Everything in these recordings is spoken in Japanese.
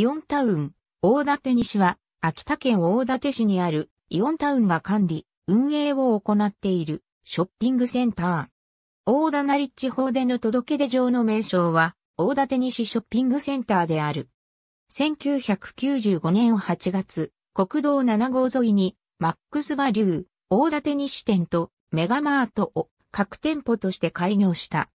イオンタウン、大館西は、秋田県大館市にあるイオンタウンが管理、運営を行っているショッピングセンター。大リッ地法での届け出上の名称は、大館西ショッピングセンターである。1995年8月、国道7号沿いに、マックスバリュー、大館西店とメガマートを各店舗として開業した。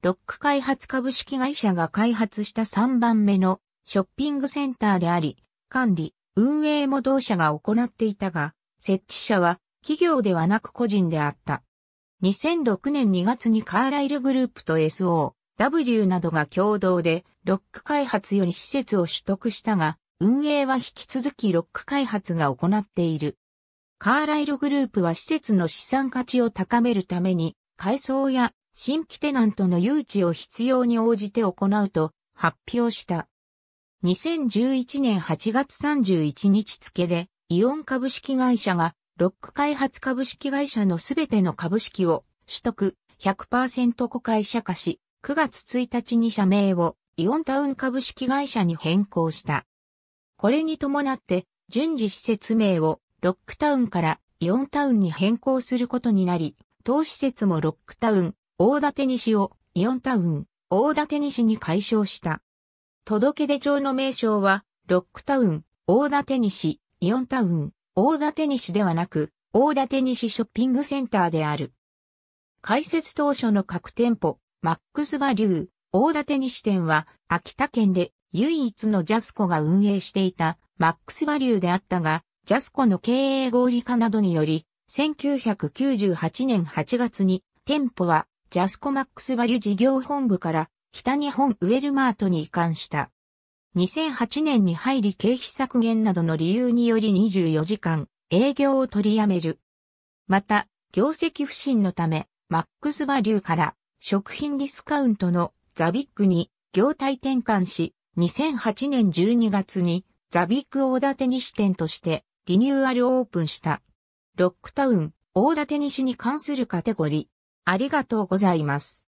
ロック開発株式会社が開発した3番目のショッピングセンターであり、管理、運営も同社が行っていたが、設置者は企業ではなく個人であった。2006年2月にカーライルグループと SO、W などが共同でロック開発より施設を取得したが、運営は引き続きロック開発が行っている。カーライルグループは施設の資産価値を高めるために、改装や新規テナントの誘致を必要に応じて行うと発表した。2011年8月31日付で、イオン株式会社が、ロック開発株式会社のすべての株式を取得100%子会社化し、9月1日に社名をイオンタウン株式会社に変更した。これに伴って、順次施設名をロックタウンからイオンタウンに変更することになり、当施設もロックタウン、大館西をイオンタウン、大館西に解消した。届出町の名称は、ロックタウン、大館西、イオンタウン、大館西ではなく、大館西ショッピングセンターである。開設当初の各店舗、マックスバリュー、大館西店は、秋田県で唯一のジャスコが運営していたマックスバリューであったが、ジャスコの経営合理化などにより、1998年8月に店舗はジャスコマックスバリュー事業本部から北日本ウェルマートに移管した。2008年に入り経費削減などの理由により24時間営業を取りやめる。また、業績不振のため、マックスバリューから食品ディスカウントのザビックに業態転換し、2008年12月にザビック大館西店としてリニューアルオープンした。ロックタウン大館西に関するカテゴリー。ありがとうございます。